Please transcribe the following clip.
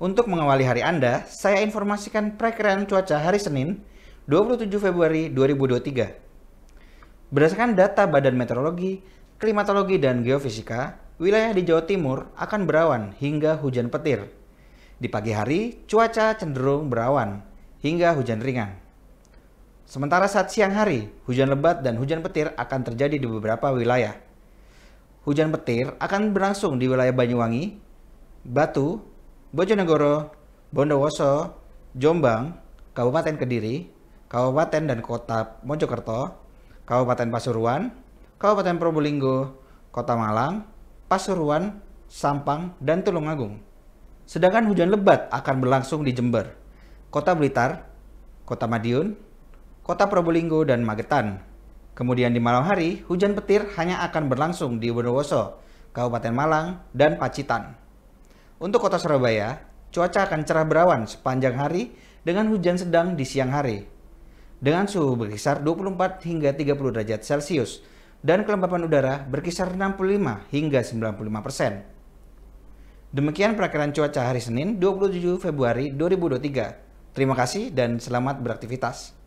Untuk mengawali hari Anda, saya informasikan perkiraan cuaca hari Senin, 27 Februari 2023. Berdasarkan data Badan Meteorologi, Klimatologi dan Geofisika, wilayah di Jawa Timur akan berawan hingga hujan petir. Di pagi hari, cuaca cenderung berawan hingga hujan ringan. Sementara saat siang hari, hujan lebat dan hujan petir akan terjadi di beberapa wilayah. Hujan petir akan berlangsung di wilayah Banyuwangi, Batu, Bojonegoro, Bondowoso, Jombang, Kabupaten Kediri, Kabupaten dan Kota Mojokerto, Kabupaten Pasuruan, Kabupaten Probolinggo, Kota Malang, Pasuruan, Sampang, dan Tulungagung. Sedangkan hujan lebat akan berlangsung di Jember, Kota Blitar, Kota Madiun, Kota Probolinggo, dan Magetan. Kemudian di malam hari, hujan petir hanya akan berlangsung di Bondowoso, Kabupaten Malang, dan Pacitan. Untuk kota Surabaya, cuaca akan cerah berawan sepanjang hari dengan hujan sedang di siang hari. Dengan suhu berkisar 24 hingga 30 derajat Celcius dan kelembapan udara berkisar 65 hingga 95 persen. Demikian perakiran cuaca hari Senin 27 Februari 2023. Terima kasih dan selamat beraktivitas.